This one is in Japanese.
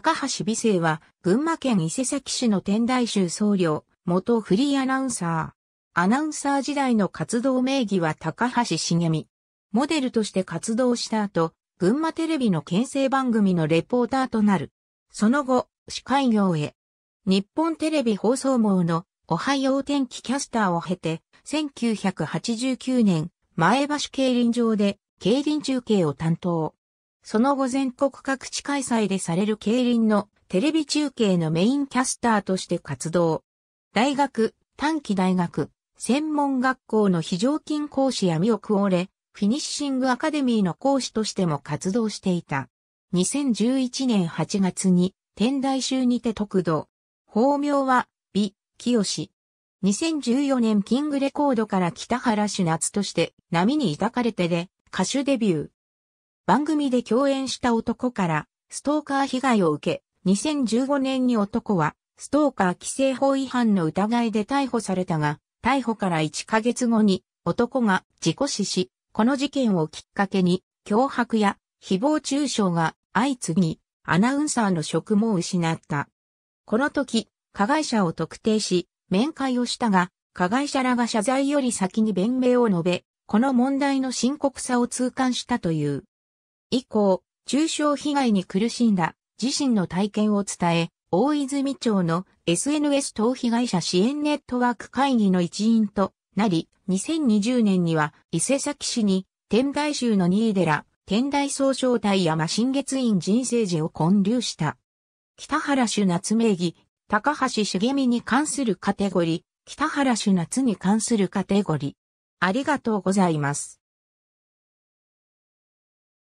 高橋美生は、群馬県伊勢崎市の天台宗僧侶、元フリーアナウンサー。アナウンサー時代の活動名義は高橋茂美。モデルとして活動した後、群馬テレビの県政番組のレポーターとなる。その後、司会業へ。日本テレビ放送網のおはよう天気キャスターを経て、1989年、前橋競輪場で競輪中継を担当。その後全国各地開催でされる競輪のテレビ中継のメインキャスターとして活動。大学、短期大学、専門学校の非常勤講師やミオクオれ。フィニッシングアカデミーの講師としても活動していた。2011年8月に天台宗にて特度。法名は、美、清。2014年キングレコードから北原主夏として波に抱かれてで歌手デビュー。番組で共演した男からストーカー被害を受け、2015年に男はストーカー規制法違反の疑いで逮捕されたが、逮捕から1ヶ月後に男が事故死し、この事件をきっかけに脅迫や誹謗中傷が相次ぎ、アナウンサーの職も失った。この時、加害者を特定し、面会をしたが、加害者らが謝罪より先に弁明を述べ、この問題の深刻さを痛感したという。以降、中傷被害に苦しんだ自身の体験を伝え、大泉町の SNS 等被害者支援ネットワーク会議の一員となり、2020年には伊勢崎市に天台宗の新寺、天台総称大山新月院人生寺を建立した。北原主夏名義、高橋茂美に関するカテゴリー、北原主夏に関するカテゴリー。ありがとうございます。